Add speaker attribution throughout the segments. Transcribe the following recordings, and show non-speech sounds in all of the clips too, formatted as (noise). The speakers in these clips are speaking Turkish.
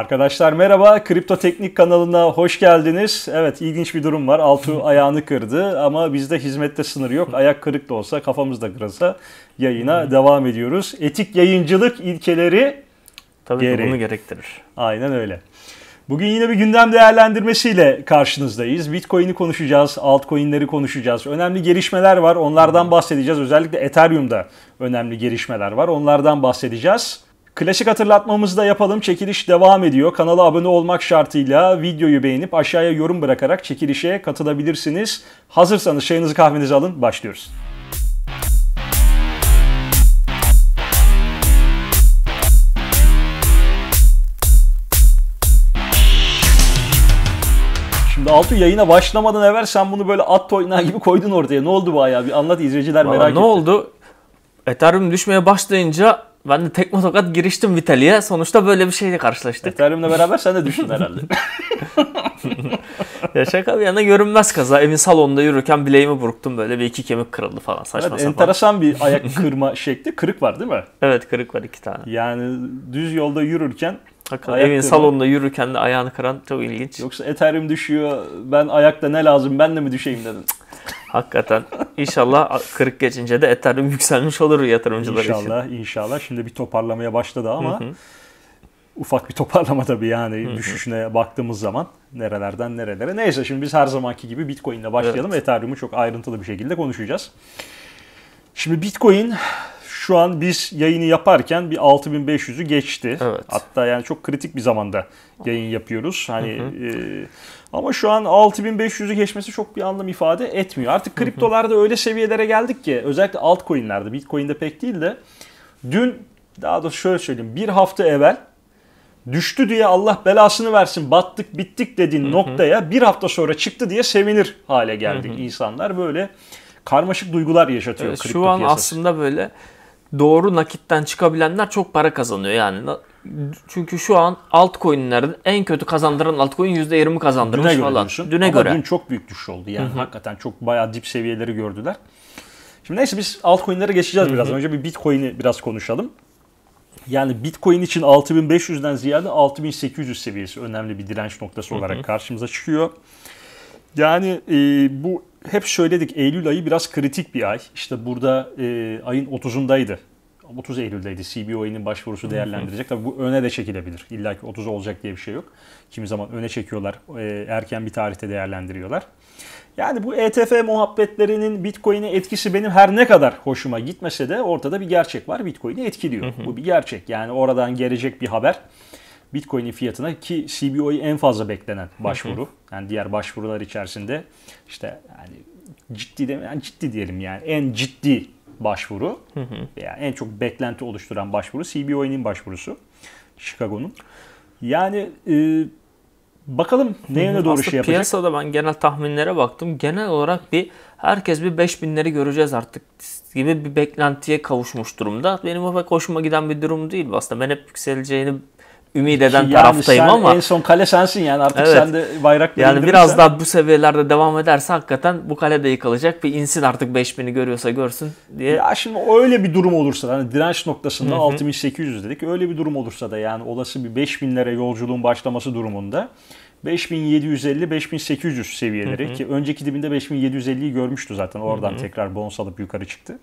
Speaker 1: Arkadaşlar merhaba, Kripto Teknik kanalına hoş geldiniz. Evet, ilginç bir durum var. Altu (laughs) ayağını kırdı ama bizde hizmette sınır yok. Ayak kırık da olsa, kafamız da kırılsa yayına devam ediyoruz. Etik yayıncılık ilkeleri Tabii geri. bunu gerektirir. Aynen öyle. Bugün yine bir gündem değerlendirmesiyle karşınızdayız. Bitcoin'i konuşacağız, altcoin'leri konuşacağız. Önemli gelişmeler var, onlardan bahsedeceğiz. Özellikle Ethereum'da önemli gelişmeler var, onlardan bahsedeceğiz. Klasik hatırlatmamızı da yapalım. Çekiliş devam ediyor. Kanala abone olmak şartıyla videoyu beğenip aşağıya yorum bırakarak çekilişe katılabilirsiniz. Hazırsanız çayınızı kahvenizi alın. Başlıyoruz. Şimdi Altu yayına başlamadan evvel sen bunu böyle at toynağı gibi koydun ortaya. Ne oldu bu ayağı? Bir anlat izleyiciler merak ne etti. Ne oldu?
Speaker 2: Ethereum düşmeye başlayınca ben de tekme tokat giriştim Vitali'ye. Sonuçta böyle bir şeyle karşılaştık. Ethereum'la beraber sen de düşün herhalde. (laughs) ya şaka bir yana görünmez kaza. Evin salonunda yürürken bileğimi burktum böyle bir iki kemik kırıldı falan saçma evet, sapan. Enteresan
Speaker 1: bir ayak kırma (laughs) şekli. Kırık var değil mi? Evet kırık var iki tane. Yani düz yolda yürürken
Speaker 2: Hakikaten evin kırma. salonunda yürürken de ayağını kıran çok ilginç. Yoksa Ethereum düşüyor ben ayakta ne lazım ben de mi düşeyim dedim. Hakikaten inşallah 40 geçince de Ethereum yükselmiş olur yatırımcılar inşallah, için. İnşallah
Speaker 1: inşallah. Şimdi bir toparlamaya başladı ama Hı-hı. ufak bir toparlama tabii yani Hı-hı. düşüşüne baktığımız zaman nerelerden nerelere. Neyse şimdi biz her zamanki gibi Bitcoin ile başlayalım. Evet. Ethereum'u çok ayrıntılı bir şekilde konuşacağız. Şimdi Bitcoin şu an biz yayını yaparken bir 6500'ü geçti. Evet. Hatta yani çok kritik bir zamanda yayın yapıyoruz. Hani hı hı. E, ama şu an 6500'ü geçmesi çok bir anlam ifade etmiyor. Artık kriptolarda öyle seviyelere geldik ki özellikle altcoin'lerde, Bitcoin'de pek değil de dün daha da şöyle söyleyeyim. Bir hafta evvel düştü diye Allah belasını versin battık bittik dediğin noktaya bir hafta sonra çıktı
Speaker 2: diye sevinir hale geldik insanlar. Böyle karmaşık duygular yaşatıyor evet, kripto Şu an piyasası. aslında böyle doğru nakitten çıkabilenler çok para kazanıyor yani çünkü şu an altcoin'lerin en kötü kazandıran altcoin %20 kazandırmış Düne falan. Göre düşün. Düne Ama göre. dün
Speaker 1: çok büyük düşüş oldu yani. Hı-hı. Hakikaten çok bayağı dip seviyeleri gördüler. Şimdi neyse biz altcoin'lere geçeceğiz Hı-hı. biraz. Önce bir Bitcoin'i biraz konuşalım. Yani Bitcoin için 6500'den ziyade 6800 seviyesi önemli bir direnç noktası olarak Hı-hı. karşımıza çıkıyor. Yani e, bu hep söyledik Eylül ayı biraz kritik bir ay. İşte burada e, ayın 30'undaydı 30 Eylül'deydi. CBOA'nin başvurusu değerlendirecek. Tabii bu öne de çekilebilir. İlla ki 30 olacak diye bir şey yok. Kimi zaman öne çekiyorlar. E, erken bir tarihte değerlendiriyorlar. Yani bu ETF muhabbetlerinin Bitcoin'e etkisi benim her ne kadar hoşuma gitmese de ortada bir gerçek var. Bitcoin'i etkiliyor. bu bir gerçek. Yani oradan gelecek bir haber Bitcoin'in fiyatına ki CBO'yu en fazla beklenen başvuru. yani diğer başvurular içerisinde işte yani ciddi de yani ciddi diyelim yani en ciddi başvuru. Hı Yani en çok beklenti oluşturan başvuru CBO'nun başvurusu. Chicago'nun. Yani e, bakalım ne yöne doğru Aslında şey yapacak. Piyasada
Speaker 2: ben genel tahminlere baktım. Genel olarak bir herkes bir 5000'leri göreceğiz artık gibi bir beklentiye kavuşmuş durumda. Benim o pek hoşuma giden bir durum değil. Aslında ben hep yükseleceğini ümit eden yani taraftayım sen ama en
Speaker 1: son kale sensin yani artık evet. sen de bayrak yani biraz daha
Speaker 2: bu seviyelerde devam ederse hakikaten bu kale de yıkılacak bir insin artık 5000'i görüyorsa görsün diye. Ya
Speaker 1: şimdi öyle bir durum olursa hani direnç noktasında 6800 dedik öyle bir durum olursa da yani olası bir 5000'lere yolculuğun başlaması durumunda 5750-5800 seviyeleri hı hı. ki önceki dibinde 5750'yi görmüştü zaten oradan hı hı. tekrar bonus alıp yukarı çıktı.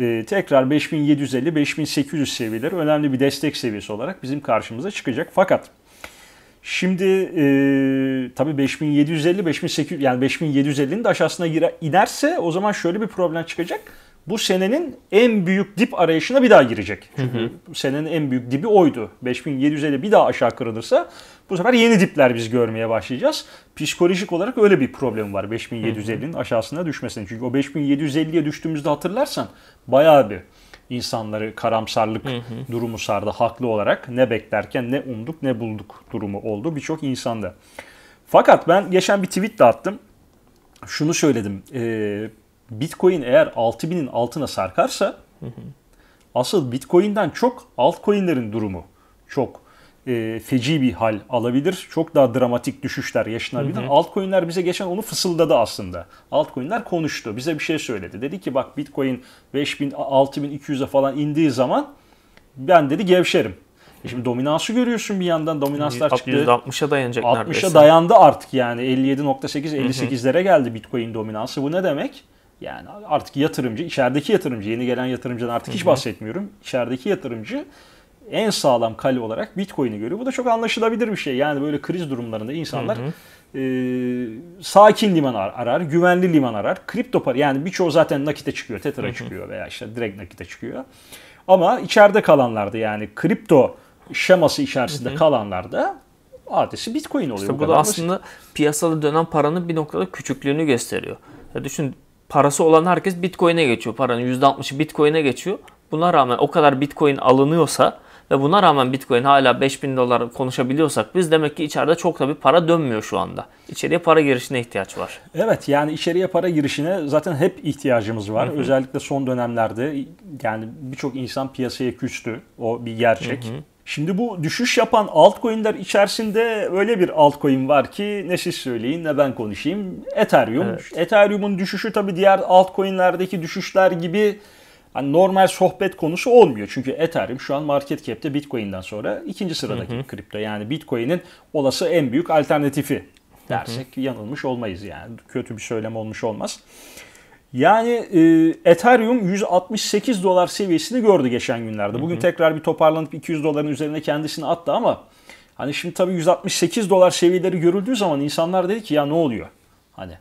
Speaker 1: Ee, tekrar 5750-5800 seviyeleri önemli bir destek seviyesi olarak bizim karşımıza çıkacak. Fakat Şimdi e, tabii 5750 5800 yani 5750'nin de aşağısına gire, inerse o zaman şöyle bir problem çıkacak bu senenin en büyük dip arayışına bir daha girecek. Çünkü senenin en büyük dibi oydu. 5750 bir daha aşağı kırılırsa bu sefer yeni dipler biz görmeye başlayacağız. Psikolojik olarak öyle bir problem var 5750'nin aşağısına düşmesine Çünkü o 5750'ye düştüğümüzde hatırlarsan bayağı bir insanları karamsarlık durumu sardı haklı olarak. Ne beklerken ne umduk ne bulduk durumu oldu birçok insanda. Fakat ben geçen bir tweet de attım. Şunu söyledim. E, Bitcoin eğer 6000'in altına sarkarsa hı hı. asıl Bitcoin'den çok altcoin'lerin durumu çok e, feci bir hal alabilir. Çok daha dramatik düşüşler yaşanabilir. Hı hı. Altcoin'ler bize geçen onu fısıldadı aslında. Altcoin'ler konuştu. Bize bir şey söyledi. Dedi ki bak Bitcoin 5000 6200'e falan indiği zaman ben dedi gevşerim. E şimdi dominansı görüyorsun bir yandan dominanslar çıktı. %60'a
Speaker 2: dayanacak 60'a neredeyse. dayandı
Speaker 1: artık yani 57.8 58'lere geldi Bitcoin dominansı. Bu ne demek? Yani artık yatırımcı, içerideki yatırımcı, yeni gelen yatırımcıdan artık hiç bahsetmiyorum. İçerideki yatırımcı en sağlam kale olarak Bitcoin'i görüyor. Bu da çok anlaşılabilir bir şey. Yani böyle kriz durumlarında insanlar hı hı. e, sakin liman arar, güvenli liman arar. Kripto para yani birçoğu zaten nakite çıkıyor, Tether'a hı hı. çıkıyor veya işte direkt nakite çıkıyor. Ama içeride kalanlarda yani kripto şeması içerisinde hı
Speaker 2: hı. kalanlarda adresi Bitcoin oluyor. İşte bu, da aslında piyasada dönen paranın bir noktada küçüklüğünü gösteriyor. Ya düşün parası olan herkes Bitcoin'e geçiyor. Paranın %60'ı Bitcoin'e geçiyor. Buna rağmen o kadar Bitcoin alınıyorsa ve buna rağmen Bitcoin hala 5000 dolar konuşabiliyorsak biz demek ki içeride çok da bir para dönmüyor şu anda. İçeriye para girişine ihtiyaç var.
Speaker 1: Evet yani içeriye para girişine zaten hep ihtiyacımız var. Hı hı. Özellikle son dönemlerde yani birçok insan piyasaya küstü. O bir gerçek. Hı hı. Şimdi bu düşüş yapan altcoin'ler içerisinde öyle bir altcoin var ki ne siz söyleyin ne ben konuşayım. Ethereum. Evet. Ethereum'un düşüşü tabii diğer altcoin'lerdeki düşüşler gibi hani normal sohbet konusu olmuyor. Çünkü Ethereum şu an market cap'te Bitcoin'den sonra ikinci sıradaki hı hı. kripto. Yani Bitcoin'in olası en büyük alternatifi dersek hı hı. yanılmış olmayız yani. Kötü bir söylem olmuş olmaz. Yani e, Ethereum 168 dolar seviyesini gördü geçen günlerde. Bugün hı hı. tekrar bir toparlanıp 200 doların üzerine kendisini attı ama hani şimdi tabii 168 dolar seviyeleri görüldüğü zaman insanlar dedi ki ya ne oluyor? Hani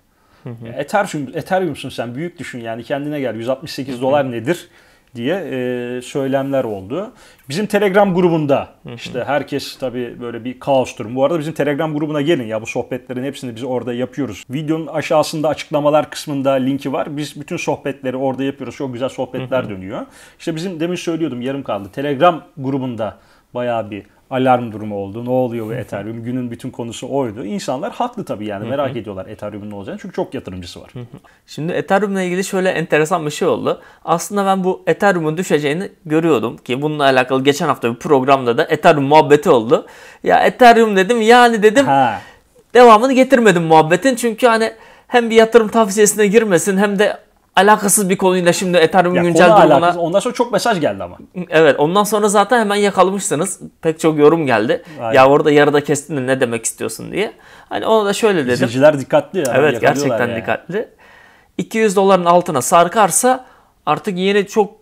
Speaker 1: hı hı. E, Ethereum Ethereum'sun sen büyük düşün yani kendine gel 168 hı hı. dolar nedir? diye e, söylemler oldu. Bizim Telegram grubunda işte herkes tabii böyle bir kaos durum. Bu arada bizim Telegram grubuna gelin ya bu sohbetlerin hepsini biz orada yapıyoruz. Videonun aşağısında açıklamalar kısmında linki var. Biz bütün sohbetleri orada yapıyoruz. Çok güzel sohbetler dönüyor. İşte bizim demin söylüyordum yarım kaldı. Telegram grubunda bayağı bir alarm durumu oldu. Ne oluyor bu Ethereum? Günün bütün konusu oydu. İnsanlar haklı tabii yani merak ediyorlar Ethereum'un ne olacağını.
Speaker 2: Çünkü çok yatırımcısı var. Şimdi Ethereum'la ilgili şöyle enteresan bir şey oldu. Aslında ben bu Ethereum'un düşeceğini görüyordum ki bununla alakalı geçen hafta bir programda da Ethereum muhabbeti oldu. Ya Ethereum dedim yani dedim ha. devamını getirmedim muhabbetin. Çünkü hani hem bir yatırım tavsiyesine girmesin hem de alakasız bir konuyla şimdi Ethereum'un güncel durumuna... Alakasız. Ondan sonra çok mesaj geldi ama. Evet ondan sonra zaten hemen yakalmışsınız Pek çok yorum geldi. Aynen. Ya orada yarıda kestin de ne demek istiyorsun diye. Hani ona da şöyle dedim. İzleyiciler dikkatli. Ya, evet gerçekten yani. dikkatli. 200 doların altına sarkarsa artık yeni çok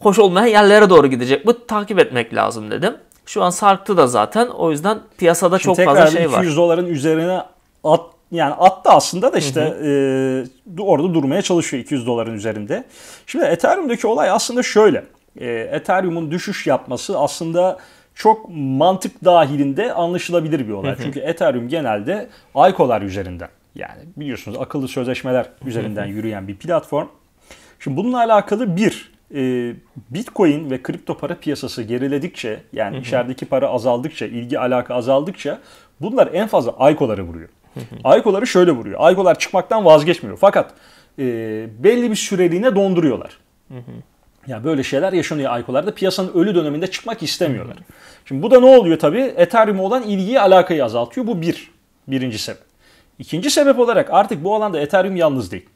Speaker 2: hoş olmayan yerlere doğru gidecek. Bu takip etmek lazım dedim. Şu an sarktı da zaten. O yüzden piyasada Şimdi çok fazla şey var. 200 doların üzerine
Speaker 1: at yani attı aslında da işte hı hı. E, orada durmaya çalışıyor 200 doların üzerinde. Şimdi Ethereum'daki olay aslında şöyle. E, Ethereum'un düşüş yapması aslında çok mantık dahilinde anlaşılabilir bir olay. Hı hı. Çünkü Ethereum genelde ICO'lar üzerinden yani biliyorsunuz akıllı sözleşmeler üzerinden yürüyen bir platform. Şimdi bununla alakalı bir e, Bitcoin ve kripto para piyasası geriledikçe yani içerideki para azaldıkça ilgi alaka azaldıkça bunlar en fazla ICO'lara vuruyor. Aykoları şöyle vuruyor. Aykolar çıkmaktan vazgeçmiyor. Fakat e, belli bir süreliğine donduruyorlar. ya böyle şeyler yaşanıyor Aykolarda. Piyasanın ölü döneminde çıkmak istemiyorlar. Şimdi bu da ne oluyor tabii? Ethereum'e olan ilgiyi, alakayı azaltıyor. Bu bir. Birinci sebep. İkinci sebep olarak artık bu alanda Ethereum yalnız değil.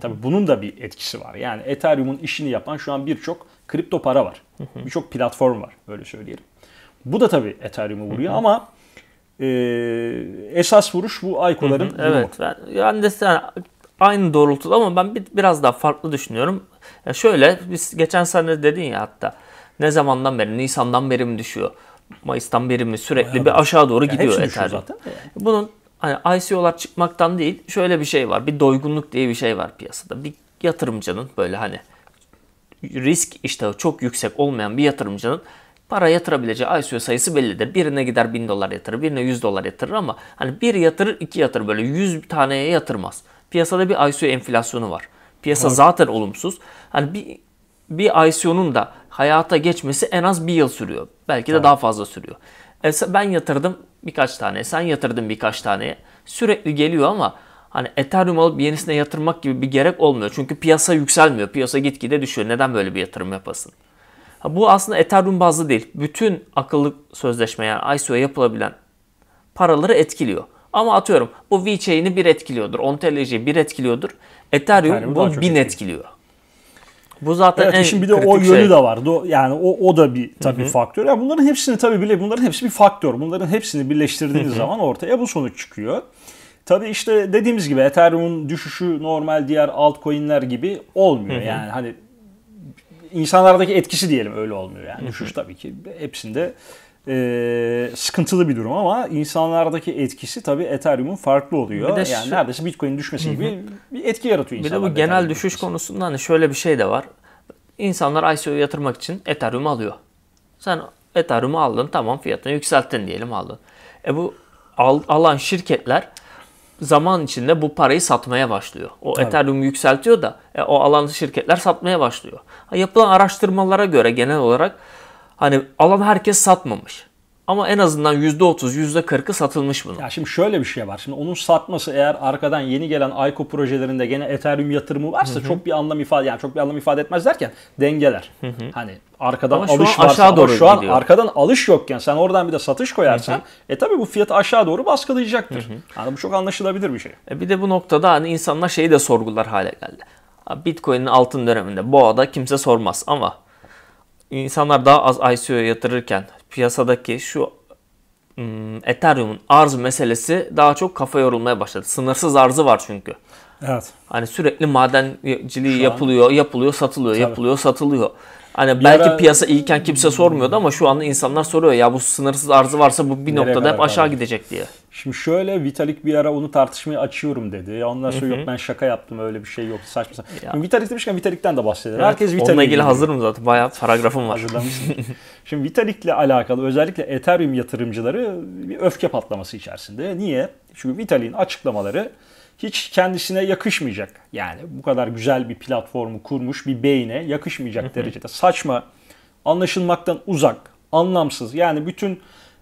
Speaker 1: Tabii bunun da bir etkisi var. Yani Ethereum'un işini yapan şu an birçok kripto para var. Birçok platform var öyle söyleyelim. Bu da tabii Ethereum'u vuruyor ama e, esas vuruş bu Aykoların. Hı hı, evet. Ben,
Speaker 2: yani de sen aynı doğrultuda ama ben bir, biraz daha farklı düşünüyorum. Ya şöyle biz geçen sene dedin ya hatta ne zamandan beri Nisan'dan beri mi düşüyor? Mayıs'tan beri mi sürekli Bayağı bir aşağı doğru yani gidiyor Ethereum. Zaten Bunun hani ICO'lar çıkmaktan değil şöyle bir şey var. Bir doygunluk diye bir şey var piyasada. Bir yatırımcının böyle hani risk iştahı çok yüksek olmayan bir yatırımcının para yatırabileceği ICO sayısı bellidir. Birine gider 1000 dolar yatırır, birine 100 dolar yatırır ama hani bir yatırır, iki yatırır böyle 100 taneye yatırmaz. Piyasada bir ICO enflasyonu var. Piyasa evet. zaten olumsuz. Hani bir bir ICO'nun da hayata geçmesi en az bir yıl sürüyor. Belki de evet. daha fazla sürüyor. E, ben yatırdım birkaç tane, sen yatırdın birkaç tane. Sürekli geliyor ama hani Ethereum alıp yenisine yatırmak gibi bir gerek olmuyor. Çünkü piyasa yükselmiyor. Piyasa gitgide düşüyor. Neden böyle bir yatırım yapasın? bu aslında Ethereum bazlı değil. Bütün akıllı sözleşme yani ICO'ya yapılabilen paraları etkiliyor. Ama atıyorum bu VeChain'i bir etkiliyordur. Ontology'yi bir etkiliyordur. Ethereum, Ethereum bunu 1000 etkiliyor. Bu zaten evet, en işin bir de o yönü şey. de
Speaker 1: var. yani o o da bir tabii Hı-hı. faktör. Yani bunların hepsini tabii bile bunların hepsi bir faktör. Bunların hepsini birleştirdiğiniz Hı-hı. zaman ortaya bu sonuç çıkıyor. Tabii işte dediğimiz gibi Ethereum'un düşüşü normal diğer altcoin'ler gibi olmuyor. Hı-hı. Yani hani insanlardaki etkisi diyelim öyle olmuyor yani. Düşüş tabii ki hepsinde e, sıkıntılı bir durum ama insanlardaki etkisi tabii Ethereum'un farklı oluyor. Bir de yani şu, neredeyse Bitcoin'in düşmesi gibi
Speaker 2: bir etki yaratıyor insanlar. Bir de bu genel Ethereum düşüş konusunda hani şöyle bir şey de var. İnsanlar ICO'yu yatırmak için Ethereum alıyor. Sen Ethereum'u aldın tamam fiyatını yükselttin diyelim aldın. E bu al, alan şirketler zaman içinde bu parayı satmaya başlıyor. O Tabii. Ethereum yükseltiyor da e, o alan şirketler satmaya başlıyor. Ha, yapılan araştırmalara göre genel olarak hani alan herkes satmamış. Ama en azından %30, %40'ı satılmış bunun. Ya şimdi şöyle bir şey var. Şimdi onun satması eğer arkadan yeni gelen
Speaker 1: ICO projelerinde gene Ethereum yatırımı varsa Hı-hı. çok bir anlam ifade yani çok bir anlam ifade etmez derken dengeler. Hı-hı. Hani arkadan ama alış varsa, Aşağı doğru ama şu an gidiyor. arkadan alış yokken sen oradan bir de satış koyarsan
Speaker 2: Hı-hı. e tabi bu fiyatı aşağı doğru baskılayacaktır. Hı-hı. Yani bu çok anlaşılabilir bir şey. E bir de bu noktada hani insanlar şeyi de sorgular hale geldi. Bitcoin'in altın döneminde boğada kimse sormaz ama insanlar daha az ICO'ya yatırırken piyasadaki şu um, Ethereum'un arz meselesi daha çok kafa yorulmaya başladı. Sınırsız arzı var çünkü. Evet. Hani sürekli madenciliği Şu yapılıyor, an... yapılıyor, satılıyor, Tabii. yapılıyor, satılıyor. Hani belki ara... piyasa iyiyken kimse sormuyordu ama şu anda insanlar soruyor ya bu sınırsız arzı varsa bu bir Nereye noktada hep aşağı kaldı? gidecek diye.
Speaker 1: Şimdi şöyle Vitalik bir ara onu tartışmaya açıyorum dedi. Ondan sonra yok ben şaka yaptım öyle bir şey yok saçma sapan. Vitalik demişken Vitalik'ten de bahsedelim. Evet, Herkes Vitalik'le Onunla ilgili hazırım zaten
Speaker 2: bayağı paragrafım var.
Speaker 1: (laughs) Şimdi Vitalik'le alakalı özellikle Ethereum yatırımcıları bir öfke patlaması içerisinde. Niye? Çünkü Vitalik'in açıklamaları hiç kendisine yakışmayacak. Yani bu kadar güzel bir platformu kurmuş bir beyne yakışmayacak derecede saçma, anlaşılmaktan uzak, anlamsız. Yani bütün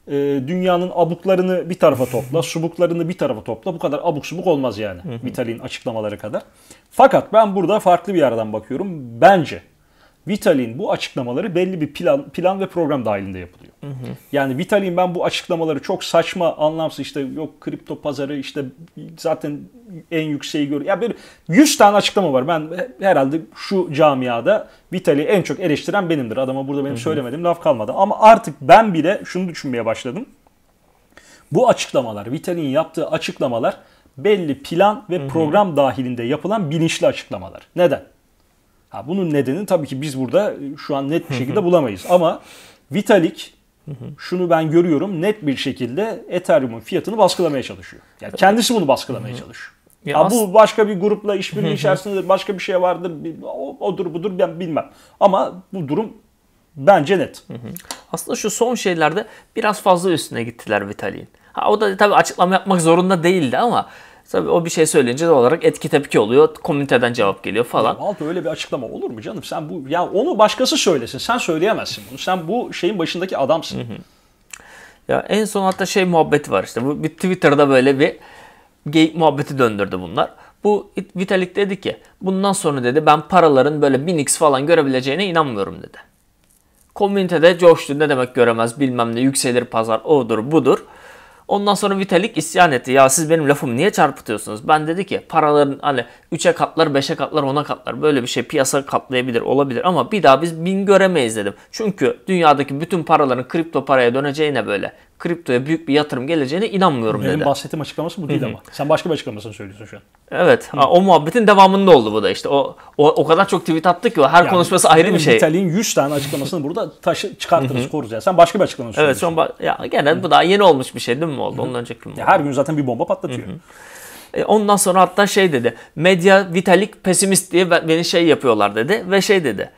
Speaker 1: e, dünyanın abuklarını bir tarafa topla, (laughs) subuklarını bir tarafa topla. Bu kadar abuk subuk olmaz yani Vitalik'in açıklamaları kadar. Fakat ben burada farklı bir yerden bakıyorum. Bence Vitalik'in bu açıklamaları belli bir plan, plan ve program dahilinde yapılıyor. Yani Vitalik'in ben bu açıklamaları çok saçma, anlamsız işte yok kripto pazarı işte zaten en yükseği görüyor. Ya bir 100 tane açıklama var. Ben herhalde şu camiada Vitalik'i en çok eleştiren benimdir. Adama burada benim söylemedim laf kalmadı. Ama artık ben bile şunu düşünmeye başladım. Bu açıklamalar, Vitalik'in yaptığı açıklamalar belli plan ve program dahilinde yapılan bilinçli açıklamalar. Neden? Ha, bunun nedeni tabii ki biz burada şu an net bir şekilde bulamayız. Ama Vitalik şunu ben görüyorum net bir şekilde Ethereum'un fiyatını baskılamaya çalışıyor. Yani kendisi bunu baskılamaya çalışıyor. Ya bu başka bir grupla işbirliği içerisinde başka bir şey vardır. O, odur budur ben bilmem. Ama bu durum bence net.
Speaker 2: Aslında şu son şeylerde biraz fazla üstüne gittiler Vitalik'in. Ha o da tabii açıklama yapmak zorunda değildi ama Tabii o bir şey söyleyince doğal olarak etki tepki oluyor. Komüniteden cevap geliyor falan. Ya
Speaker 1: Alto öyle bir açıklama olur mu canım? Sen bu ya onu başkası söylesin. Sen söyleyemezsin bunu. Sen bu şeyin başındaki adamsın. Hı hı.
Speaker 2: Ya en son hatta şey muhabbeti var işte. Bu bir Twitter'da böyle bir geyik muhabbeti döndürdü bunlar. Bu Vitalik dedi ki bundan sonra dedi ben paraların böyle 1000x falan görebileceğine inanmıyorum dedi. Komünitede coştu ne demek göremez bilmem ne yükselir pazar odur budur. Ondan sonra Vitalik isyan etti. Ya siz benim lafımı niye çarpıtıyorsunuz? Ben dedi ki paraların hani 3'e katlar, 5'e katlar, 10'a katlar. Böyle bir şey piyasa katlayabilir, olabilir ama bir daha biz bin göremeyiz dedim. Çünkü dünyadaki bütün paraların kripto paraya döneceğine böyle kriptoya büyük bir yatırım geleceğine inanmıyorum Benim dedi. Benim
Speaker 1: bahsettiğim açıklaması bu değil Hı-hı. ama. Sen başka bir açıklamasını söylüyorsun şu an.
Speaker 2: Evet. Hı. O muhabbetin devamında oldu bu da işte. O o, o kadar çok tweet attı ki o her yani, konuşması ayrı bir şey. Vitalik'in
Speaker 1: 100 tane açıklamasını (laughs) burada taşı çıkartırız, koruruz. Yani sen başka bir açıklamasını evet,
Speaker 2: söylüyorsun. Evet. Ba- ya genel Hı-hı. bu daha yeni olmuş bir şey değil mi oldu? Hı-hı. Ondan önceki mi her gün zaten bir bomba patlatıyor. Hı-hı. E, ondan sonra hatta şey dedi. Medya Vitalik pesimist diye beni şey yapıyorlar dedi. Ve şey dedi.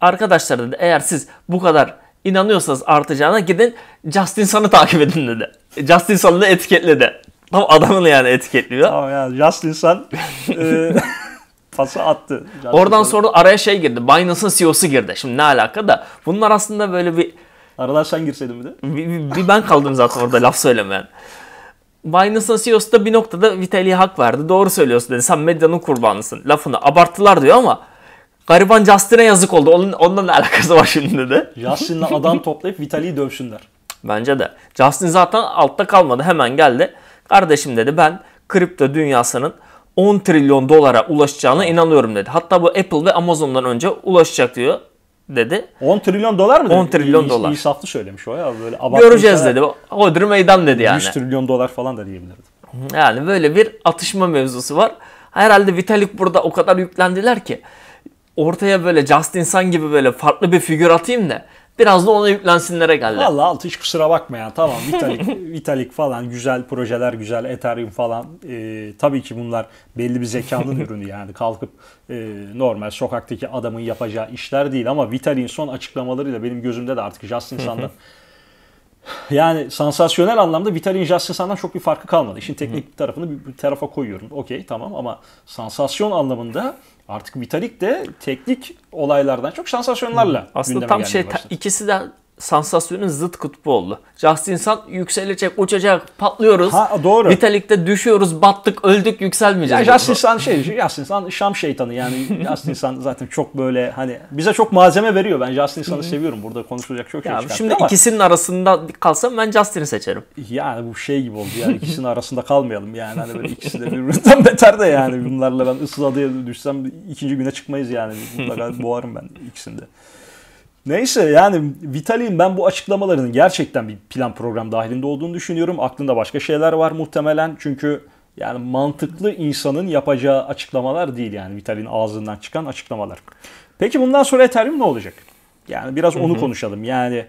Speaker 2: Arkadaşlar dedi eğer siz bu kadar inanıyorsanız artacağına gidin Justin Sun'ı takip edin dedi. Justin Sun'ı da etiketledi. Tam adamını yani etiketliyor. Tamam yani Justin Sun e, (laughs) pası attı. Justin Oradan Sun. sonra araya şey girdi. Binance'ın CEO'su girdi. Şimdi ne alaka da bunlar aslında böyle bir... Aradan sen girseydin bir de. Bir, bir, bir ben kaldım zaten orada laf söylemeyen. Binance'ın CEO'su da bir noktada Vitaly'e hak verdi. Doğru söylüyorsun dedi. Sen medyanın kurbanısın. Lafını abarttılar diyor ama Gariban Justin'e yazık oldu. Onun, onunla ne alakası var şimdi dedi. Justin'le adam toplayıp Vitali'yi dövsünler. Bence de. Justin zaten altta kalmadı. Hemen geldi. Kardeşim dedi ben kripto dünyasının 10 trilyon dolara ulaşacağına inanıyorum dedi. Hatta bu Apple ve Amazon'dan önce ulaşacak diyor dedi.
Speaker 1: 10 trilyon dolar mı? 10 trilyon İyi, dolar.
Speaker 2: İnsaflı söylemiş o ya. Böyle Göreceğiz dedi.
Speaker 1: Hodri meydan dedi yani. 3 trilyon dolar falan da diyebilirdim.
Speaker 2: Yani böyle bir atışma mevzusu var. Herhalde Vitalik burada o kadar yüklendiler ki ortaya böyle Justin Sun gibi böyle farklı bir figür atayım da biraz da ona yüklensinlere geldi. Valla altı hiç kusura bakma ya
Speaker 1: tamam Vitalik, (laughs) Vitalik falan güzel projeler güzel Ethereum falan e, tabii ki bunlar belli bir zekanın (laughs) ürünü yani kalkıp e, normal sokaktaki adamın yapacağı işler değil ama Vitalik'in son açıklamalarıyla benim gözümde de artık Justin Sun'dan yani sansasyonel anlamda Vitalik'in Justin Sun'dan çok bir farkı kalmadı. İşin teknik tarafını bir, bir tarafa koyuyorum okey tamam ama sansasyon anlamında Artık Vitalik de teknik olaylardan çok
Speaker 2: sansasyonlarla Aslında tam şey başladı. ikisi de sansasyonun zıt kutbu oldu. Justin Sun yükselecek, uçacak, patlıyoruz. Ha, doğru. Vitalik'te düşüyoruz, battık, öldük, yükselmeyeceğiz. Ya Justin
Speaker 1: Sun şey, Justin Sun Şam şeytanı yani. (laughs) Justin Sun zaten çok böyle hani bize çok malzeme veriyor. Ben Justin Sun'ı seviyorum. Burada konuşulacak çok şey ya, Şimdi ama... ikisinin arasında kalsam ben Justin'i seçerim. Yani bu şey gibi oldu yani ikisinin arasında kalmayalım yani. Hani böyle ikisi de birbirinden (laughs) beter de yani bunlarla ben ıssız adaya düşsem ikinci güne çıkmayız yani. Mutlaka boğarım ben ikisinde. Neyse yani Vitalik'in ben bu açıklamalarının gerçekten bir plan program dahilinde olduğunu düşünüyorum. Aklında başka şeyler var muhtemelen. Çünkü yani mantıklı insanın yapacağı açıklamalar değil yani Vitalik'in ağzından çıkan açıklamalar. Peki bundan sonra Ethereum ne olacak? Yani biraz onu Hı-hı. konuşalım. Yani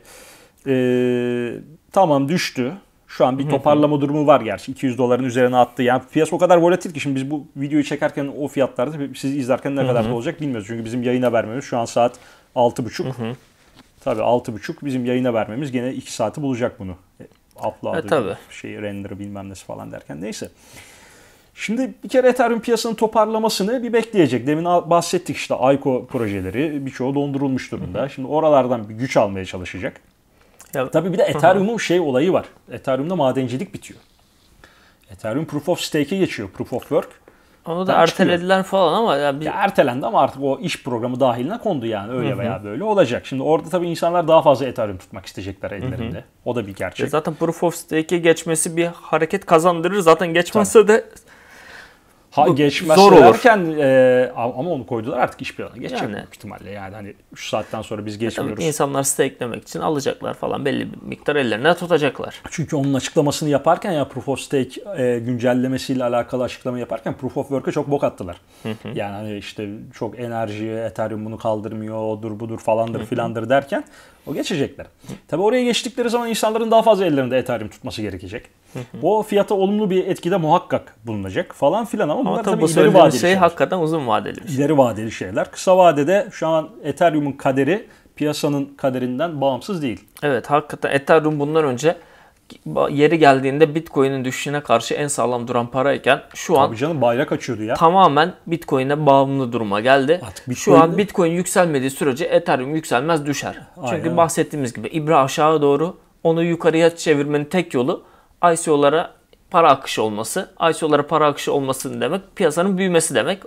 Speaker 1: e, tamam düştü. Şu an bir toparlama Hı-hı. durumu var gerçi. 200 doların üzerine attı. Yani piyasa o kadar volatil ki şimdi biz bu videoyu çekerken o fiyatlarda siz izlerken ne Hı-hı. kadar olacak bilmiyoruz. Çünkü bizim yayına vermemiz şu an saat 6.5. buçuk, hı. Tabii buçuk bizim yayına vermemiz gene 2 saati bulacak bunu. E, upload'ı, e, tabii. şey render'ı bilmem nesi falan derken. Neyse. Şimdi bir kere Ethereum piyasanın toparlamasını bir bekleyecek. Demin bahsettik işte ICO projeleri birçoğu dondurulmuş durumda. Hı hı. Şimdi oralardan bir güç almaya çalışacak.
Speaker 2: Ya, Tabii bir de Ethereum'un
Speaker 1: şey olayı var. Ethereum'da madencilik bitiyor. Ethereum Proof of Stake'e geçiyor. Proof of Work.
Speaker 2: Onu da ertelediler
Speaker 1: falan ama ya bir... ya ertelendi ama artık o iş programı dahiline kondu yani öyle Hı-hı. veya böyle olacak. Şimdi orada tabii insanlar daha fazla Ethereum tutmak isteyecekler ellerinde. Hı-hı. O da bir gerçek. E zaten Proof
Speaker 2: of Stake'e geçmesi bir hareket kazandırır. Zaten geçmezse tabii. de Ha geçmez zor olur. derken e, ama onu koydular artık iş planına geçecek yani. büyük ihtimalle. Yani hani şu saatten sonra biz e, geçmiyoruz. Tabii insanlar site eklemek için alacaklar falan belli bir miktar ellerine tutacaklar.
Speaker 1: Çünkü onun açıklamasını yaparken ya Proof of Stake e, güncellemesiyle alakalı açıklama yaparken Proof of Work'a çok bok attılar. Hı hı. Yani hani işte çok enerji, Ethereum bunu kaldırmıyor, odur budur falandır hı hı. filandır derken o geçecekler. Hı. Tabii oraya geçtikleri zaman insanların daha fazla ellerinde Ethereum tutması gerekecek. Bu fiyata olumlu bir etkide muhakkak bulunacak falan filan ama, ama bunlar tabii, tabii ileri vadeli şey şeyler.
Speaker 2: hakikaten uzun vadeli. şey. İleri
Speaker 1: vadeli şeyler. Kısa vadede şu an Ethereum'un kaderi piyasanın kaderinden bağımsız değil.
Speaker 2: Evet hakikaten Ethereum bundan önce yeri geldiğinde Bitcoin'in düşüşüne karşı en sağlam duran parayken şu Tabii an canım bayrak açıyordu ya. Tamamen Bitcoin'e bağımlı duruma geldi. Artık Bitcoin Şu an Bitcoin yükselmediği sürece Ethereum yükselmez düşer. Aynen. Çünkü bahsettiğimiz gibi ibra aşağı doğru onu yukarıya çevirmenin tek yolu ICO'lara para akışı olması. ICO'lara para akışı olmasının demek piyasanın büyümesi demek.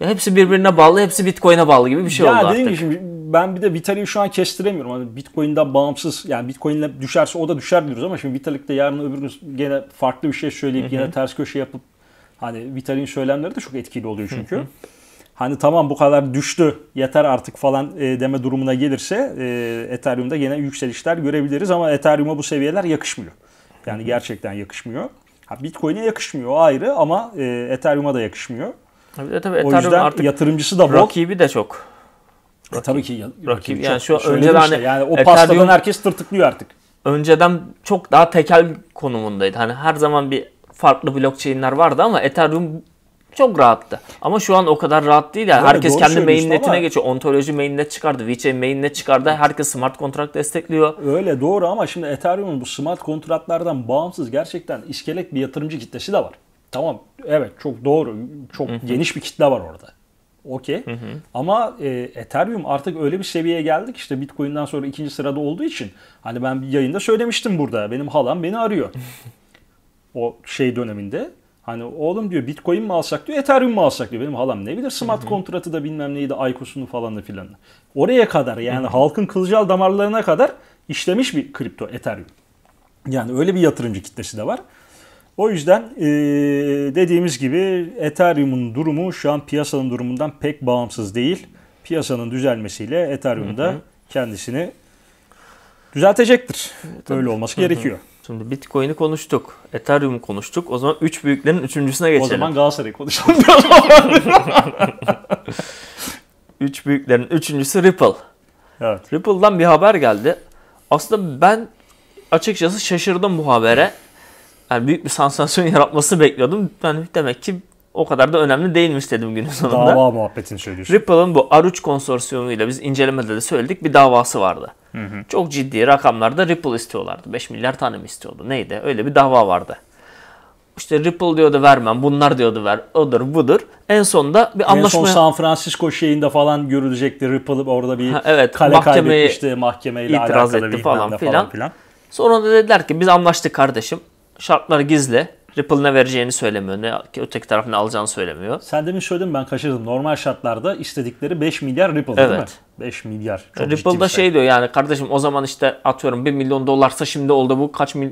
Speaker 2: Ya hepsi birbirine bağlı, hepsi Bitcoin'e bağlı gibi bir şey ya oldu artık. Gibi
Speaker 1: şimdi ben bir de Vitalik'i şu an kestiremiyorum. Hani Bitcoin'den bağımsız yani Bitcoin'le düşerse o da düşer diyoruz ama şimdi Vitalik de yarın öbür gün gene farklı bir şey söyleyip Hı-hı. gene ters köşe yapıp hani Vitalik'in söylemleri de çok etkili oluyor çünkü. Hı-hı. Hani tamam bu kadar düştü yeter artık falan e, deme durumuna gelirse e, Ethereum'da yine yükselişler görebiliriz ama Ethereum'a bu seviyeler yakışmıyor. Yani gerçekten yakışmıyor. Ha, Bitcoin'e yakışmıyor ayrı ama e, Ethereum'a da yakışmıyor. Tabii, tabii, o yüzden artık yatırımcısı da bol.
Speaker 2: Rakibi de çok. E, tabii ki rakip, rakip yani şu e, önceden işte. yani o Ethereum, pastadan herkes tırtıklıyor artık. Önceden çok daha tekel konumundaydı. Hani her zaman bir farklı blockchain'ler vardı ama Ethereum çok rahattı. Ama şu an o kadar rahat değil. Yani. Herkes kendi mainnetine ama... geçiyor. Ontoloji mainnet çıkardı. VeChain mainnet çıkardı. Herkes smart kontrat destekliyor.
Speaker 1: Öyle doğru ama şimdi Ethereum'un bu smart kontratlardan bağımsız gerçekten iskelek bir yatırımcı kitlesi de var. Tamam evet çok doğru. Çok Hı-hı. geniş bir kitle var orada. Okey. Ama e, Ethereum artık öyle bir seviyeye geldik işte Bitcoin'den sonra ikinci sırada olduğu için. Hani ben bir yayında söylemiştim burada. Benim halam beni arıyor. (laughs) o şey döneminde Hani oğlum diyor Bitcoin mi alsak diyor Ethereum mu alsak diyor. Benim halam ne bilir smart kontratı da bilmem neydi Aykos'unu falan da filan. Oraya kadar yani halkın kılcal damarlarına kadar işlemiş bir kripto Ethereum. Yani öyle bir yatırımcı kitlesi de var. O yüzden e, dediğimiz gibi Ethereum'un durumu şu an piyasanın durumundan pek bağımsız değil. Piyasanın düzelmesiyle Ethereum da kendisini
Speaker 2: düzeltecektir. E, Böyle olması gerekiyor. Şimdi Bitcoin'i konuştuk. Ethereum'u konuştuk. O zaman üç büyüklerin üçüncüsüne geçelim. O zaman Galatasaray'ı konuşalım. (laughs) üç büyüklerin üçüncüsü Ripple. Evet. Ripple'dan bir haber geldi. Aslında ben açıkçası şaşırdım bu habere. Yani büyük bir sansasyon (laughs) yaratması bekliyordum. Yani demek ki o kadar da önemli değilmiş dedim günün (laughs) sonunda. Dava
Speaker 1: muhabbetini söylüyorsun.
Speaker 2: Ripple'ın bu Aruç konsorsiyumuyla biz incelemede de söyledik bir davası vardı. Hı hı. Çok ciddi rakamlarda Ripple istiyorlardı. 5 milyar tane mi istiyordu neydi öyle bir dava vardı. İşte Ripple diyordu vermem, bunlar diyordu ver, odur budur. En sonunda bir anlaşma... En son San
Speaker 1: Francisco şeyinde falan görülecekti Ripple orada
Speaker 2: bir ha, evet, kale kaybetmişti mahkemeyle itiraz alakalı etti falan falan filan. Sonra da dediler ki biz anlaştık kardeşim şartlar gizli Ripple ne vereceğini söylemiyor. Ne öteki taraf ne alacağını söylemiyor.
Speaker 1: Sen demin söyledin ben kaçırdım. Normal şartlarda istedikleri 5 milyar Ripple evet. değil mi? 5 milyar. Çok Ripple'da
Speaker 2: şey. şey diyor yani kardeşim o zaman işte atıyorum 1 milyon dolarsa şimdi oldu bu kaç mil,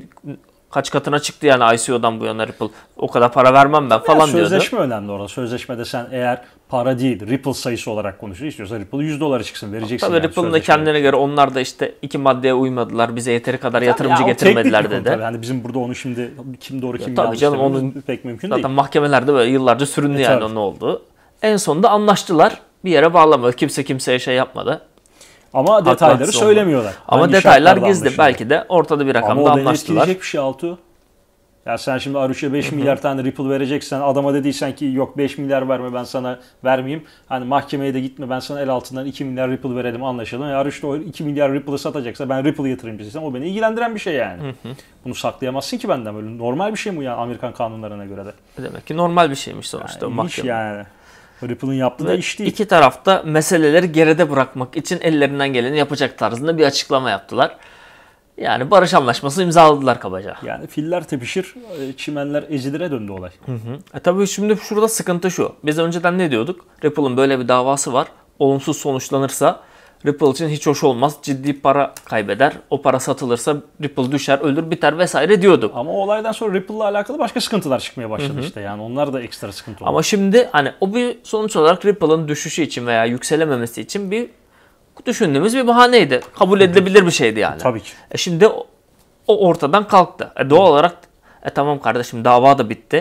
Speaker 2: kaç katına çıktı yani ICO'dan bu yana Ripple. O kadar para vermem ben falan ya, sözleşme diyordu. Sözleşme
Speaker 1: önemli orada. Sözleşmede sen eğer para değil Ripple sayısı olarak konuşuyor. İstiyorsa Ripple 100 dolara çıksın vereceksin. Tabii yani Ripple'ın da kendine
Speaker 2: göre onlar da işte iki maddeye uymadılar. Bize yeteri kadar tabii yatırımcı ya, getirmediler dedi. Tabii.
Speaker 1: Yani bizim burada onu şimdi kim doğru kim ya, Tabii canım onun pek mümkün zaten değil. Zaten
Speaker 2: mahkemelerde böyle yıllarca süründü e, yani tabii. ne oldu. En sonunda anlaştılar. Bir yere bağlamadı. Kimse kimseye şey yapmadı.
Speaker 1: Ama detayları Haklatsız söylemiyorlar. Ama Hangi detaylar gizli. Belki de ortada bir rakamda anlaştılar. Ama o anlaştılar. bir şey Altuğ. Ya sen şimdi Aruş'a 5 milyar tane Ripple vereceksen adama dediysen ki yok 5 milyar verme ben sana vermeyeyim. Hani mahkemeye de gitme ben sana el altından 2 milyar Ripple verelim anlaşalım. Ya Aruş da o 2 milyar Ripple'ı satacaksa ben Ripple yatırımcı desem o beni ilgilendiren bir şey yani. Bunu saklayamazsın ki benden böyle normal bir şey mi yani Amerikan kanunlarına göre de. Demek ki normal bir şeymiş
Speaker 2: sonuçta yani o mahkeme. yani. Ripple'ın yaptığı Ve da iş değil. İki tarafta meseleleri geride bırakmak için ellerinden geleni yapacak tarzında bir açıklama yaptılar. Yani barış anlaşması imzaladılar kabaca. Yani filler tepişir, e, çimenler ecilire döndü olay. Hı hı. E tabii şimdi şurada sıkıntı şu. Biz önceden ne diyorduk? Ripple'ın böyle bir davası var. Olumsuz sonuçlanırsa Ripple için hiç hoş olmaz. Ciddi para kaybeder. O para satılırsa Ripple düşer, ölür, biter vesaire diyordu. Ama o
Speaker 1: olaydan sonra Ripple'la alakalı başka sıkıntılar çıkmaya başladı Hı-hı. işte. Yani onlar da ekstra
Speaker 2: sıkıntı oldu. Ama şimdi hani o bir sonuç olarak Ripple'ın düşüşü için veya yükselememesi için bir düşündüğümüz bir bahaneydi. Kabul edilebilir bir şeydi yani. Tabii ki. E şimdi o, o ortadan kalktı. E doğal olarak e tamam kardeşim dava da bitti.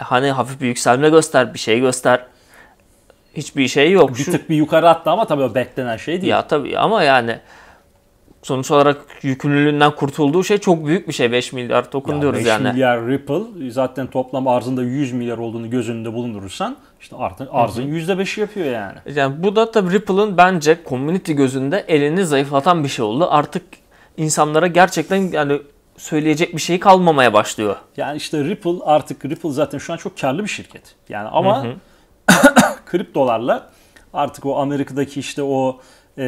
Speaker 2: E hani hafif bir yükselme göster, bir şey göster hiçbir şey yok. Bir Şu... tık bir yukarı attı ama tabii o beklenen şey değil. Ya tabii ama yani sonuç olarak yükümlülüğünden kurtulduğu şey çok büyük bir şey. 5 milyar token ya diyoruz 5 yani. 5
Speaker 1: milyar Ripple zaten toplam arzında 100 milyar olduğunu göz önünde bulundurursan işte artı, arzın Hı-hı. %5'i yapıyor yani.
Speaker 2: Yani bu da tabii Ripple'ın bence community gözünde elini zayıflatan bir şey oldu. Artık insanlara gerçekten yani söyleyecek bir şey kalmamaya başlıyor.
Speaker 1: Yani işte Ripple artık Ripple zaten şu an çok karlı bir şirket. Yani ama Hı-hı kriptolarla artık o Amerika'daki işte o e,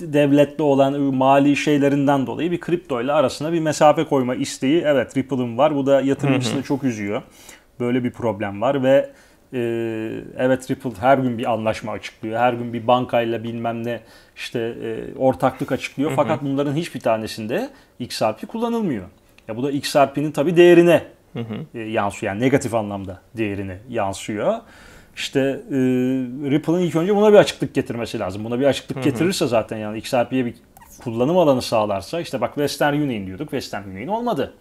Speaker 1: devletle olan mali şeylerinden dolayı bir kripto ile arasına bir mesafe koyma isteği evet Ripple'ın var. Bu da yatırımcısını çok üzüyor. Böyle bir problem var ve e, evet Ripple her gün bir anlaşma açıklıyor. Her gün bir bankayla bilmem ne işte e, ortaklık açıklıyor. Fakat bunların hiçbir tanesinde XRP kullanılmıyor. Ya bu da XRP'nin tabii değerine hı hı. E, yansıyor. Yani negatif anlamda değerini yansıyor. İşte e, Ripple'ın ilk önce buna bir açıklık getirmesi lazım. Buna bir açıklık hı hı. getirirse zaten yani XRP'ye bir kullanım alanı sağlarsa işte bak Western Union diyorduk. Western Union olmadı.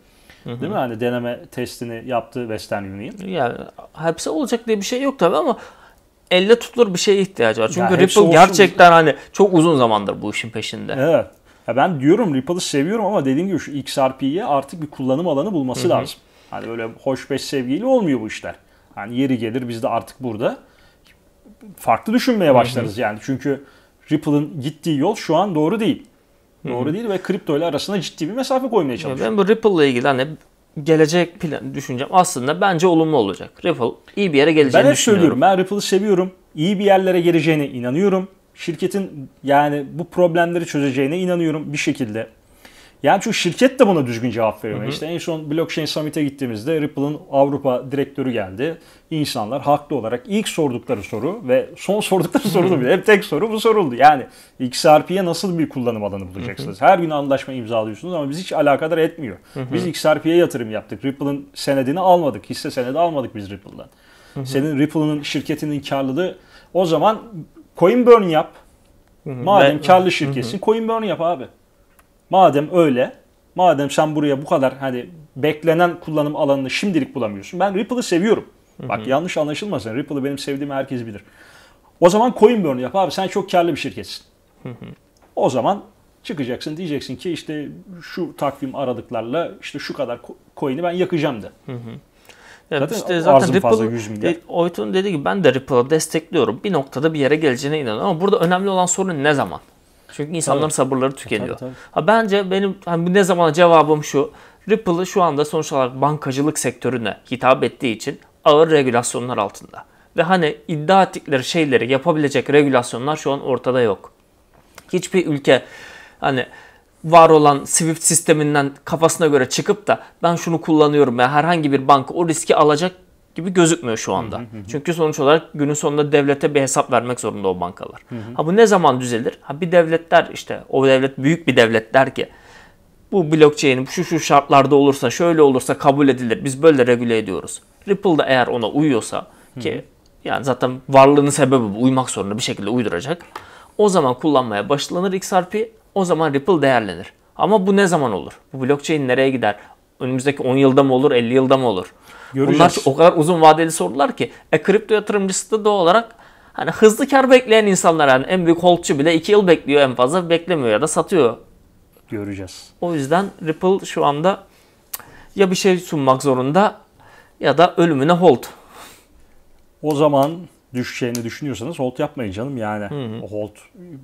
Speaker 1: Hı hı. Değil mi? Hani deneme testini yaptı Western Union. Yani
Speaker 2: hepsi olacak diye bir şey yok tabii ama elle tutulur bir şeye ihtiyacı var. Çünkü ya Ripple olsun. gerçekten hani çok uzun zamandır bu işin peşinde. Evet. Ya ben diyorum Ripple'ı seviyorum ama dediğim gibi
Speaker 1: şu XRP'ye artık bir kullanım alanı bulması Hı-hı. lazım. Hani böyle hoş beş sevgiyle olmuyor bu işler. Hani yeri gelir biz de artık burada farklı düşünmeye başlarız yani. Çünkü Ripple'ın gittiği yol şu an doğru değil. Doğru değil ve kripto ile arasında ciddi bir mesafe
Speaker 2: koymaya çalışıyor. Ben bu Ripple ile ilgili hani gelecek plan düşüncem aslında bence olumlu olacak. Ripple iyi bir yere geleceğini ben hep söylüyorum.
Speaker 1: Ben Ripple'ı seviyorum. İyi bir yerlere geleceğine inanıyorum. Şirketin yani bu problemleri çözeceğine inanıyorum bir şekilde. Yani çünkü şirket de buna düzgün cevap veriyor. Hı hı. İşte en son Blockchain Summit'e gittiğimizde Ripple'ın Avrupa direktörü geldi. İnsanlar haklı olarak ilk sordukları soru ve son (laughs) sordukları soru da bile hep tek soru bu soruldu. Yani XRP'ye nasıl bir kullanım alanı bulacaksınız? Hı hı. Her gün anlaşma imzalıyorsunuz ama biz hiç alakadar etmiyor. Hı hı. Biz XRP'ye yatırım yaptık. Ripple'ın senedini almadık. Hisse senedi almadık biz Ripple'dan. Hı hı. Senin Ripple'ın şirketinin karlılığı o zaman Coinburn yap. Hı hı. Madem karlı şirketsin Coinburn yap abi. Madem öyle, madem sen buraya bu kadar hani beklenen kullanım alanını şimdilik bulamıyorsun. Ben Ripple'ı seviyorum. Hı-hı. Bak yanlış anlaşılmasın. Ripple'ı benim sevdiğimi herkes bilir. O zaman Coinburn yap abi sen çok karlı bir şirketsin. Hı-hı. O zaman çıkacaksın diyeceksin ki işte şu takvim aradıklarla işte şu kadar coin'i ben yakacağım de.
Speaker 2: Ya zaten işte zaten Ripple, fazla 100 milyar. E, Oytun dediği gibi ben de Ripple'ı destekliyorum. Bir noktada bir yere geleceğine inanıyorum ama burada önemli olan sorun ne zaman? Çünkü insanların tabii. sabırları e, tükeniyor. Tabii, tabii. Ha bence benim hani bu ne zaman cevabım şu. Ripple'ı şu anda sonuç olarak bankacılık sektörüne hitap ettiği için ağır regülasyonlar altında. Ve hani iddia ettikleri şeyleri yapabilecek regülasyonlar şu an ortada yok. Hiçbir ülke hani var olan Swift sisteminden kafasına göre çıkıp da ben şunu kullanıyorum ya herhangi bir banka o riski alacak gibi gözükmüyor şu anda. Hı hı hı. Çünkü sonuç olarak günün sonunda devlete bir hesap vermek zorunda o bankalar. Hı hı. Ha bu ne zaman düzelir? Ha bir devletler işte o devlet büyük bir devlet der ki bu blockchain şu şu şartlarda olursa şöyle olursa kabul edilir. Biz böyle regüle ediyoruz. Ripple da eğer ona uyuyorsa ki hı. yani zaten varlığının sebebi bu uymak zorunda bir şekilde uyduracak. O zaman kullanmaya başlanır XRP. O zaman Ripple değerlenir. Ama bu ne zaman olur? Bu blockchain nereye gider? Önümüzdeki 10 yılda mı olur, 50 yılda mı olur? Göreceğiz. Bunlar o kadar uzun vadeli sorular ki. E kripto yatırımcısı da doğal olarak hani hızlı kar bekleyen insanlar yani en büyük holdçu bile 2 yıl bekliyor en fazla beklemiyor ya da satıyor. Göreceğiz. O yüzden Ripple şu anda ya bir şey sunmak zorunda ya da ölümüne hold.
Speaker 1: O zaman düşeceğini düşünüyorsanız hold yapmayın canım yani. Hı hı. O hold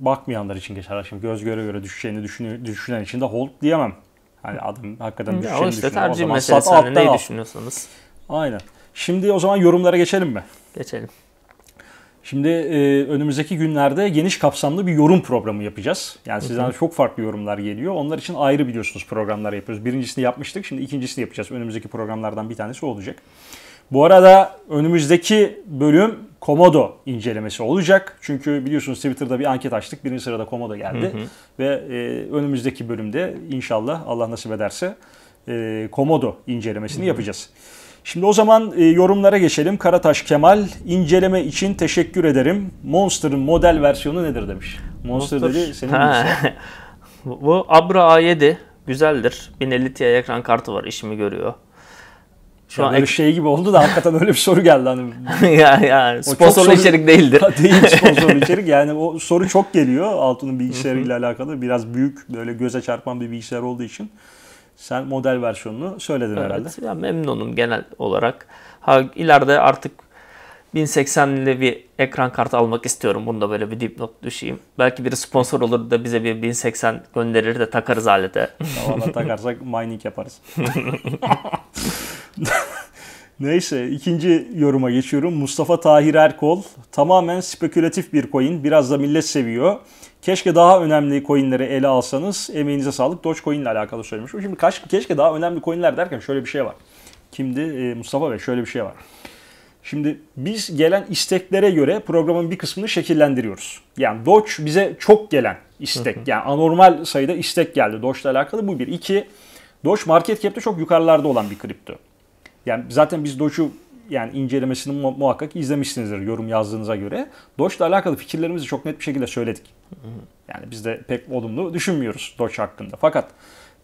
Speaker 1: bakmayanlar için geçer. Şimdi göz göre göre düşeceğini düşünü, düşünen için de hold diyemem. Hani adam hakikaten düşeceğini ya işte düşünüyor. O zaman sat hani alttan al. düşünüyorsanız. Aynen. Şimdi o zaman yorumlara geçelim mi? Geçelim. Şimdi e, önümüzdeki günlerde geniş kapsamlı bir yorum programı yapacağız. Yani hı hı. sizden çok farklı yorumlar geliyor. Onlar için ayrı biliyorsunuz programlar yapıyoruz. Birincisini yapmıştık. Şimdi ikincisini yapacağız. Önümüzdeki programlardan bir tanesi olacak. Bu arada önümüzdeki bölüm Komodo incelemesi olacak. Çünkü biliyorsunuz Twitter'da bir anket açtık. Birinci sırada Komodo geldi. Hı hı. Ve e, önümüzdeki bölümde inşallah Allah nasip ederse e, Komodo incelemesini hı hı. yapacağız. Şimdi o zaman e, yorumlara geçelim. Karataş Kemal, inceleme için teşekkür ederim. Monster'ın model versiyonu nedir
Speaker 2: demiş. Monster, Monster. dedi senin (laughs) Bu Abra A7 güzeldir. 1050 Ti ekran kartı var işimi görüyor. Şu ya an ek... şey
Speaker 1: gibi oldu da hakikaten öyle bir soru geldi hani. (laughs) ya ya sponsorlu soru... içerik değildir. Değil (laughs) sponsorlu içerik
Speaker 2: yani o soru
Speaker 1: çok geliyor Altun'un bilgisayarıyla alakalı. Biraz büyük böyle göze çarpan bir bilgisayar olduğu için.
Speaker 2: Sen model versiyonunu söyledin evet, herhalde. Ya memnunum genel olarak. Ha ileride artık 1080'li bir ekran kartı almak istiyorum. Bunu da böyle bir dipnot düşeyim. Belki biri sponsor olur da bize bir 1080 gönderir de takarız alete. Valla
Speaker 1: takarsak (laughs) mining yaparız. (laughs) Neyse ikinci yoruma geçiyorum. Mustafa Tahir Erkol tamamen spekülatif bir coin. Biraz da millet seviyor. Keşke daha önemli coinleri ele alsanız. Emeğinize sağlık. Dogecoin ile alakalı söylemişim. Şimdi kaç, keşke daha önemli coinler derken şöyle bir şey var. Kimdi? E, Mustafa Bey şöyle bir şey var. Şimdi biz gelen isteklere göre programın bir kısmını şekillendiriyoruz. Yani Doge bize çok gelen istek. Hı hı. Yani anormal sayıda istek geldi Doge ile alakalı bu bir. iki. Doge market cap'te çok yukarılarda olan bir kripto. Yani zaten biz Doge'u yani incelemesini muhakkak izlemişsinizdir yorum yazdığınıza göre. Doge'la alakalı fikirlerimizi çok net bir şekilde söyledik. Yani biz de pek olumlu düşünmüyoruz Doge hakkında. Fakat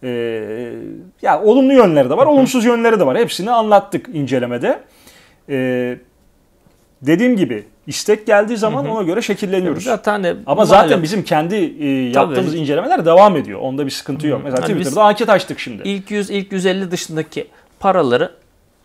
Speaker 1: e, ya olumlu yönleri de var, olumsuz yönleri de var. Hepsini anlattık incelemede. E, dediğim gibi istek geldiği zaman ona göre şekilleniyoruz. Zaten Ama zaten bizim kendi e, yaptığımız Tabii. incelemeler devam ediyor. Onda bir sıkıntı yok. Mesela yani Twitter'da anket açtık şimdi.
Speaker 2: İlk 100, ilk 150 dışındaki paraları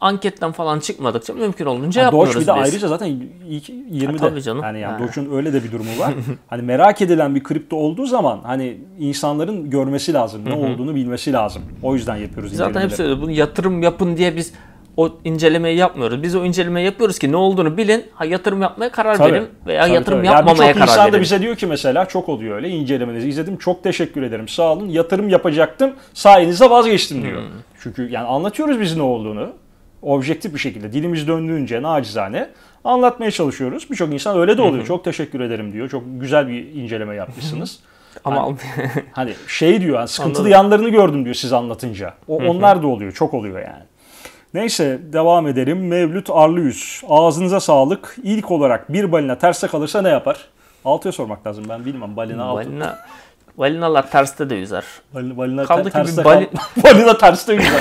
Speaker 2: anketten falan çıkmadıkça mümkün olunca yani yapmıyoruz Doge bir de biz. ayrıca zaten ilk 20'de. Ha, canım. Yani, yani ha. Doge'un öyle de bir durumu var. (laughs) hani merak
Speaker 1: edilen bir kripto olduğu zaman hani insanların görmesi lazım. ne olduğunu bilmesi lazım. O
Speaker 2: yüzden yapıyoruz. Zaten hep söylüyoruz. Bunu yatırım yapın diye biz o incelemeyi yapmıyoruz. Biz o incelemeyi yapıyoruz ki ne olduğunu bilin. Ha yatırım yapmaya karar tabii, verin veya tabii, yatırım tabii. yapmamaya yani karar verin. Çok insan da bize
Speaker 1: diyor ki mesela çok oluyor öyle incelemenizi izledim. Çok teşekkür ederim. Sağ olun. Yatırım yapacaktım. Sayenizde vazgeçtim diyor. Hmm. Çünkü yani anlatıyoruz biz ne olduğunu objektif bir şekilde dilimiz döndüğünce nacizane anlatmaya çalışıyoruz. Birçok insan öyle de oluyor. Çok teşekkür ederim diyor. Çok güzel bir inceleme yapmışsınız. Ama hani, (laughs) hani şey diyor hani sıkıntılı Anladım. yanlarını gördüm diyor siz anlatınca. O onlar da oluyor. Çok oluyor yani. Neyse devam edelim. Mevlüt Arlıyüz. Ağzınıza sağlık. İlk olarak bir balina terse kalırsa ne yapar? Altıya sormak lazım. Ben
Speaker 2: bilmem. Balina altı. Balina, balinalar terste de yüzer. Balina, balina Kaldı ter, terste bir bali... kal... (laughs) balina terste yüzer. (laughs)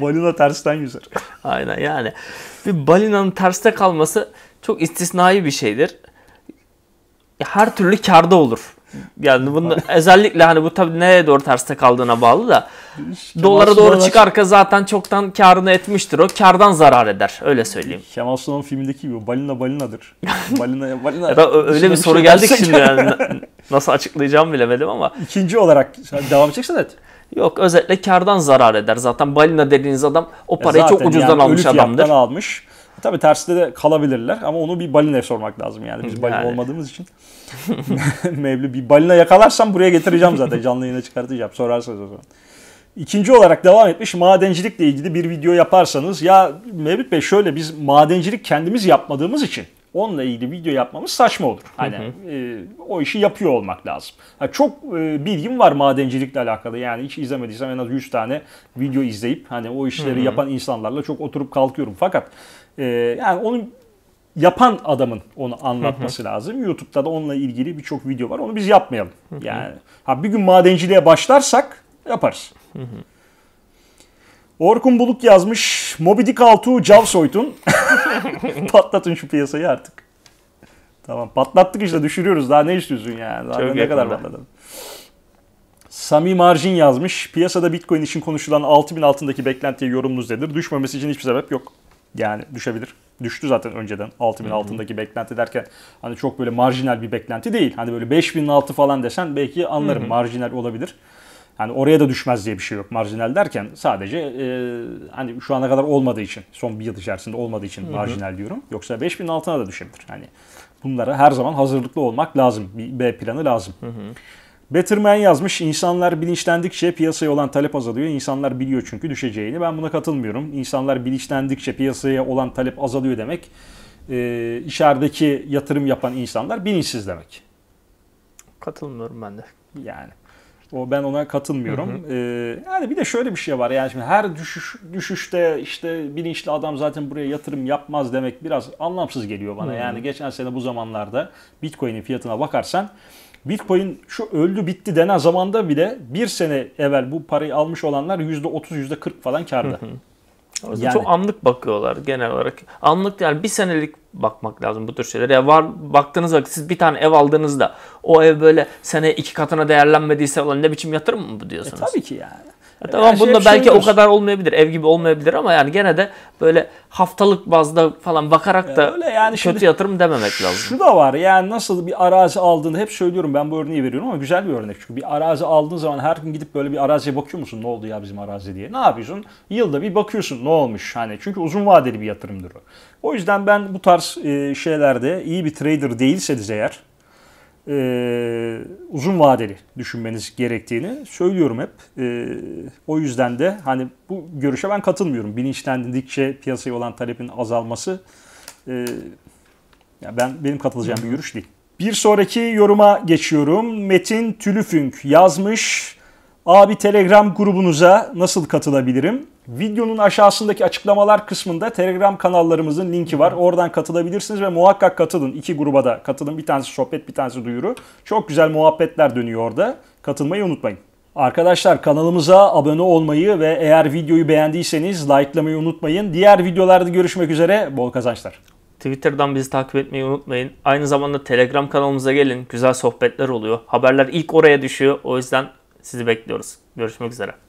Speaker 2: Balina tersten yüzer. (laughs) Aynen yani. Bir balinanın terste kalması çok istisnai bir şeydir. Her türlü karda olur. Yani bunu özellikle hani bu tabii nereye doğru terste kaldığına bağlı da Kemal dolara doğru çıkarka zaten çoktan karını etmiştir o. Kardan zarar eder öyle söyleyeyim.
Speaker 1: Kemal Sunal filmindeki gibi balina balinadır. (laughs) balina balina. Ya öyle bir soru şey geldik şimdi yani.
Speaker 2: (laughs) Nasıl açıklayacağımı bilemedim ama.
Speaker 1: İkinci olarak
Speaker 2: devam edeceksen et. Yok özetle kardan zarar eder. Zaten balina dediğiniz adam o e parayı e çok ucuzdan yani almış adamdır.
Speaker 1: almış. Tabii terste de kalabilirler ama onu bir balina sormak lazım yani. Biz balina yani. olmadığımız için. (laughs) Mevlü bir balina yakalarsam buraya getireceğim zaten. Canlı yayına çıkartacağım. Sorarsanız o zaman. İkinci olarak devam etmiş madencilikle ilgili bir video yaparsanız ya Mevlüt Bey şöyle biz madencilik kendimiz yapmadığımız için onunla ilgili video yapmamız saçma olur. Hani hı hı. E, o işi yapıyor olmak lazım. Yani çok e, bilgim var madencilikle alakalı. Yani hiç izlemediysem en az 100 tane video izleyip hani o işleri hı hı. yapan insanlarla çok oturup kalkıyorum. Fakat e, yani onun yapan adamın onu anlatması hı hı. lazım. YouTube'da da onunla ilgili birçok video var. Onu biz yapmayalım. Hı hı. Yani ha bir gün madenciliğe başlarsak yaparız. Hı hı. Orkun Buluk yazmış. Moby Dick Altuğ Cav Soytun. (laughs) Patlatın şu piyasayı artık. Tamam patlattık işte düşürüyoruz. Daha ne istiyorsun yani? Daha Çok ne kadar patlatalım. Sami Marjin yazmış. Piyasada Bitcoin için konuşulan 6000 altındaki beklentiye yorumunuz nedir? Düşmemesi için hiçbir sebep yok. Yani düşebilir. Düştü zaten önceden 6000 altındaki beklenti derken hani çok böyle marjinal bir beklenti değil. Hani böyle 5000'in altı falan desen belki anlarım marjinal olabilir. Hani oraya da düşmez diye bir şey yok marjinal derken sadece e, hani şu ana kadar olmadığı için son bir yıl içerisinde olmadığı için marjinal diyorum. Yoksa 5000'in altına da düşebilir. Hani bunlara her zaman hazırlıklı olmak lazım. Bir B planı lazım. Hı-hı. Betterman yazmış. İnsanlar bilinçlendikçe piyasaya olan talep azalıyor. İnsanlar biliyor çünkü düşeceğini. Ben buna katılmıyorum. İnsanlar bilinçlendikçe piyasaya olan talep azalıyor demek e, içerideki yatırım yapan insanlar bilinçsiz demek.
Speaker 2: Katılmıyorum ben de.
Speaker 1: Yani. O ben ona katılmıyorum. Hı hı. Ee, yani bir de şöyle bir şey var. Yani şimdi her düşüş düşüşte işte bilinçli adam zaten buraya yatırım yapmaz demek biraz anlamsız geliyor bana. Hı hı. Yani geçen sene bu zamanlarda Bitcoin'in fiyatına bakarsan Bitcoin şu öldü bitti denen zamanda bile bir sene evvel bu parayı almış olanlar %30 %40 falan karda. Hı hı.
Speaker 2: O yüzden yani, çok anlık bakıyorlar genel olarak. Anlık yani bir senelik bakmak lazım bu tür şeylere. Ya var baktığınız vakit siz bir tane ev aldığınızda o ev böyle sene iki katına değerlenmediyse olan ne biçim yatırım mı bu diyorsunuz? E, tabii ki yani.
Speaker 1: Ya tamam yani bunda şey belki o kadar
Speaker 2: olmayabilir. Ev gibi olmayabilir ama yani gene de böyle haftalık bazda falan bakarak da ya öyle yani kötü yatırım dememek lazım. Şu
Speaker 1: da var yani nasıl bir arazi aldığında hep söylüyorum ben bu örneği veriyorum ama güzel bir örnek. Çünkü bir arazi aldığın zaman her gün gidip böyle bir araziye bakıyor musun ne oldu ya bizim arazi diye. Ne yapıyorsun? Yılda bir bakıyorsun ne olmuş hani çünkü uzun vadeli bir yatırımdır o. O yüzden ben bu tarz e, şeylerde iyi bir trader değilseniz eğer e, uzun vadeli düşünmeniz gerektiğini söylüyorum hep. E, o yüzden de hani bu görüşe ben katılmıyorum. Bilinçlendikçe piyasaya olan talebin azalması e, ya ben benim katılacağım bir görüş değil. Bir sonraki yoruma geçiyorum. Metin Tülüfünk yazmış. Abi Telegram grubunuza nasıl katılabilirim? Videonun aşağısındaki açıklamalar kısmında Telegram kanallarımızın linki var. Oradan katılabilirsiniz ve muhakkak katılın. İki gruba da katılın. Bir tanesi sohbet, bir tanesi duyuru. Çok güzel muhabbetler dönüyor orada. Katılmayı unutmayın. Arkadaşlar kanalımıza abone olmayı ve eğer videoyu beğendiyseniz likelamayı unutmayın. Diğer videolarda görüşmek üzere. Bol kazançlar.
Speaker 2: Twitter'dan bizi takip etmeyi unutmayın. Aynı zamanda Telegram kanalımıza gelin. Güzel sohbetler oluyor. Haberler ilk oraya düşüyor. O yüzden sizi bekliyoruz. Görüşmek üzere.